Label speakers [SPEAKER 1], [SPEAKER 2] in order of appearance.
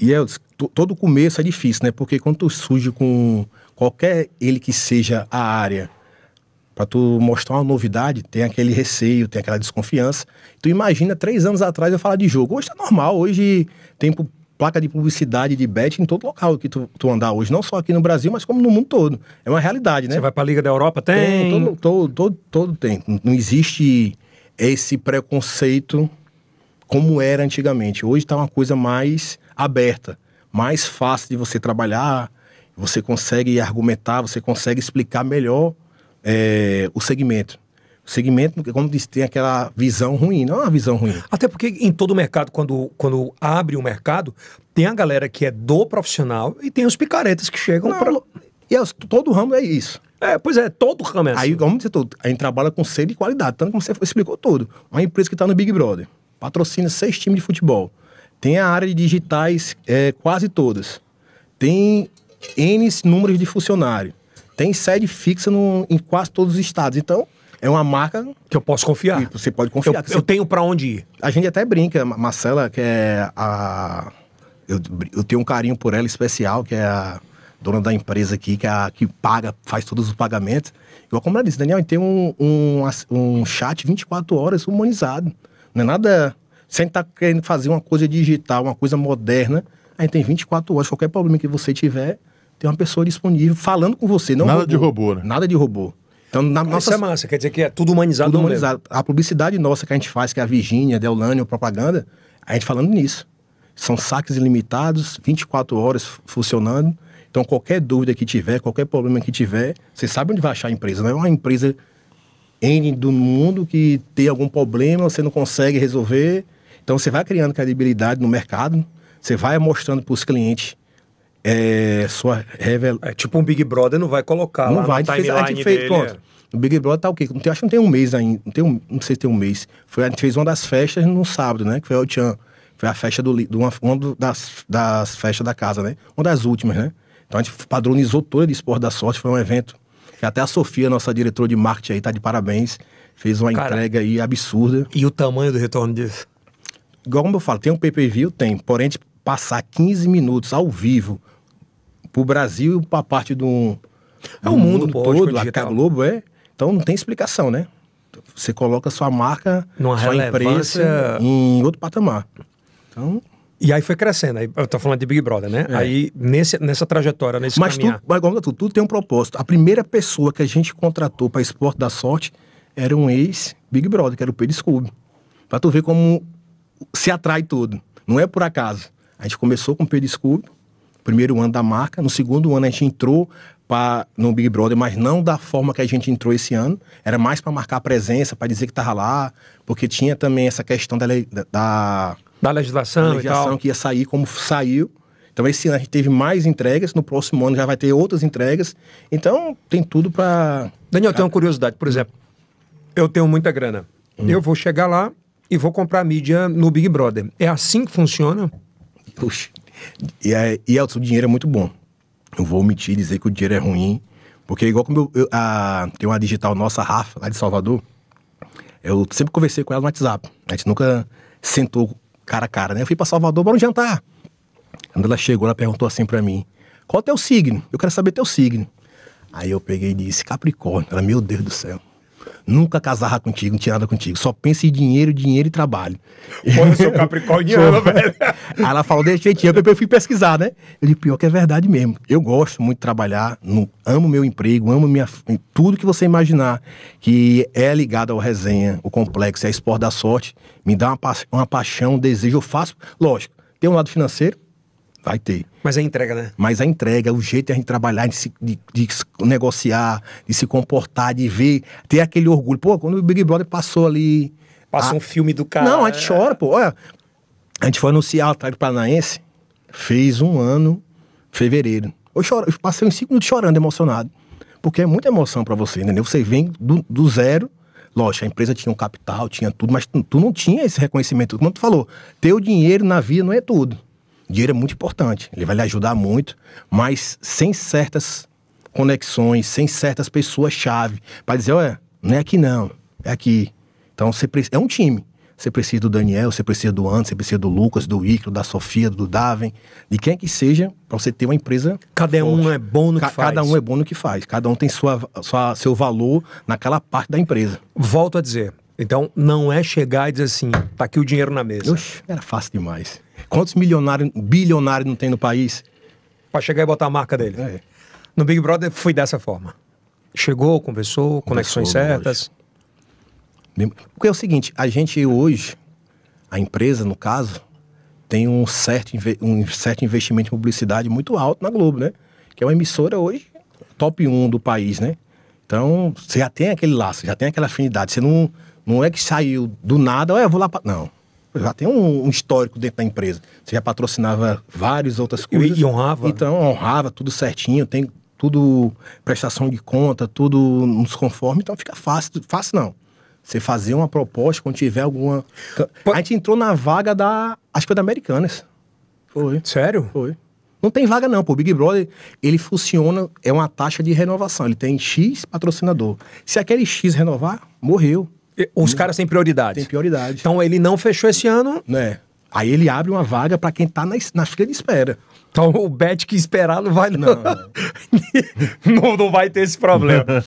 [SPEAKER 1] E é, todo começo é difícil, né? Porque quando tu surge com qualquer ele que seja a área, para tu mostrar uma novidade, tem aquele receio, tem aquela desconfiança. Tu imagina, três anos atrás eu falar de jogo. Hoje tá normal, hoje tem placa de publicidade de bet em todo local que tu, tu, andar hoje, não só aqui no Brasil, mas como no mundo todo. É uma realidade, né? Você vai para a Liga da Europa, tem? tem todo, todo, todo, todo tem. Não existe esse preconceito como era antigamente. Hoje está uma coisa mais aberta, mais fácil de você trabalhar, você consegue argumentar, você consegue explicar melhor é, o segmento. O segmento, como disse, tem aquela visão ruim, não é uma visão ruim. Até porque em todo mercado, quando, quando abre o mercado, tem a galera que é do profissional e tem os picaretas que chegam para. E é, todo ramo é isso. É, pois é, todo ramo é assim. Aí, como você a gente trabalha com sede e qualidade, tanto como você explicou tudo. Uma empresa que está no Big Brother, patrocina seis times de futebol. Tem a área de digitais é, quase todas. Tem N números de funcionário. Tem sede fixa no, em quase todos os estados. Então, é uma marca. Que eu posso confiar. Que você pode confiar. Eu, você... eu tenho para onde ir. A gente até brinca, Marcela, que é a. Eu, eu tenho um carinho por ela especial, que é a dona da empresa aqui, que, é a, que paga, faz todos os pagamentos. Igual como ela disse, Daniel, tem um, um, um chat 24 horas humanizado. Não é nada se a gente está querendo fazer uma coisa digital, uma coisa moderna, a gente tem 24 horas. Qualquer problema que você tiver, tem uma pessoa disponível falando com você. Não Nada robô, de robô, né? Nada de robô. Então, na nossa... Isso é massa, quer dizer que é tudo humanizado. Tudo humanizado. Mesmo. A publicidade nossa que a gente faz, que é a Virgínia, Delaney, Deolane, propaganda, a gente falando nisso. São saques ilimitados, 24 horas funcionando. Então, qualquer dúvida que tiver, qualquer problema que tiver, você sabe onde vai achar a empresa. Não é uma empresa do mundo que tem algum problema, você não consegue resolver, então você vai criando credibilidade no mercado, você vai mostrando para os clientes é, sua revela... É, tipo um Big Brother não vai colocar não vai, na a gente fez, dele. Pronto, é. o Big Brother tá o quê? Não tem, acho que não tem um mês ainda, não, tem um, não sei se tem um mês. Foi, a gente fez uma das festas no sábado, né? Que foi o Tchan. Foi a festa do, do uma, uma das, das festas da casa, né? Uma das últimas, né? Então a gente padronizou todo de esporte da sorte, foi um evento. Que até a Sofia, nossa diretora de marketing aí, tá de parabéns. Fez uma Cara, entrega aí absurda. E o tamanho do retorno disso? igual como eu falo, tem um PPV, tem. Porém, passar 15 minutos ao vivo pro Brasil e pra parte é do.
[SPEAKER 2] É o mundo, mundo todo, a
[SPEAKER 1] Globo, é. Então não tem explicação, né? Você coloca sua marca, Numa sua empresa em outro patamar. Então. E aí foi crescendo. Aí, eu tô falando de Big Brother, né? É. Aí nesse, nessa trajetória, nesse Mas caminhar... Mas tu, tu, tu tem um propósito. A primeira pessoa que a gente contratou para Esporte da Sorte era um ex-Big Brother, que era o Pedro Scooby. Pra tu ver como se atrai tudo. Não é por acaso. A gente começou com o Periscope, primeiro ano da marca. No segundo ano a gente entrou pra, no Big Brother, mas não da forma que a gente entrou esse ano. Era mais para marcar presença, para dizer que estava lá, porque tinha também essa questão da, da, da legislação, e legislação que ia sair como saiu. Então esse ano a gente teve mais entregas, no próximo ano já vai ter outras entregas. Então tem tudo para. Daniel, eu tenho uma curiosidade, por exemplo. Eu tenho muita grana. Hum. Eu vou chegar lá, e vou comprar mídia no Big Brother. É assim que funciona? Puxa. E, é, e Elton, é, o dinheiro é muito bom. Não vou omitir dizer que o dinheiro é ruim, porque é igual como eu, eu a, tem uma digital nossa, Rafa, lá de Salvador, eu sempre conversei com ela no WhatsApp. A gente nunca sentou cara a cara, né? Eu fui para Salvador, bora jantar. Quando ela chegou, ela perguntou assim para mim, qual é o teu signo? Eu quero saber teu signo. Aí eu peguei e disse, Capricórnio. Ela, meu Deus do céu. Nunca casava contigo, não tinha nada contigo. Só pensa em dinheiro, dinheiro e trabalho. olha eu sou capricorniano, velho. Aí ela falou desse jeitinho, eu fui pesquisar, né? Eu digo, pior que é verdade mesmo. Eu gosto muito de trabalhar, no, amo meu emprego, amo minha, tudo que você imaginar que é ligado ao resenha, o complexo, é a esporte da sorte. Me dá uma, pa uma paixão, um desejo, eu faço. Lógico, tem um lado financeiro, Vai ter. Mas a é entrega, né? Mas a entrega, o jeito de a gente trabalhar, de, se, de, de negociar, de se comportar, de ver, ter aquele orgulho. Pô, quando o Big Brother passou ali. Passa a... um filme do cara. Não, a gente é. chora, pô. Olha, a gente foi anunciar o Atlético Paranaense, fez um ano, fevereiro. Eu, choro, eu passei uns cinco minutos chorando, emocionado. Porque é muita emoção para você, entendeu? Você vem do, do zero Lógico, a empresa tinha um capital, tinha tudo, mas tu, tu não tinha esse reconhecimento. Como tu falou, teu dinheiro na via não é tudo dinheiro é muito importante, ele vai lhe ajudar muito, mas sem certas conexões, sem certas pessoas-chave, para dizer, olha, não é aqui não, é aqui. Então, você é um time. Você precisa do Daniel, você precisa do Anderson, você precisa do Lucas, do Iclo, da Sofia, do Daven, de quem é que seja, para você ter uma empresa. Cada forte. um é bom no Ca que faz. Cada um é bom no que faz. Cada um tem sua, sua, seu valor naquela parte da empresa. Volto a dizer, então, não é chegar e dizer assim, tá aqui o dinheiro na mesa. era fácil demais. Quantos milionários, bilionários não tem no país? Pra chegar e botar a marca dele. É. No Big Brother foi dessa forma. Chegou, conversou, conversou conexões certas. o Porque é o seguinte, a gente hoje, a empresa, no caso, tem um certo, um certo investimento em publicidade muito alto na Globo, né? Que é uma emissora hoje top 1 do país, né? Então, você já tem aquele laço, já tem aquela afinidade. Você não, não é que saiu do nada, olha, eu vou lá para Não. Já tem um, um, histórico dentro da empresa. Você já patrocinava várias outras coisas. E, honrava? Então, honrava, tudo certinho, tem tudo prestação de conta, tudo nos conforme, então fica fácil. Fácil não. Você fazer uma proposta quando tiver alguma. A gente entrou na vaga da. Acho que foi é da Americanas. Foi. Sério? Foi. Não tem vaga, não, pô. O Big Brother, ele funciona, é uma taxa de renovação. Ele tem X patrocinador. Se aquele X renovar, morreu. Os caras têm prioridade. Tem prioridade. Então ele não fechou esse ano. Né? Aí ele abre uma vaga para quem tá na, na fila de espera. Então o bet que esperar não vai não. Não, não vai ter esse problema.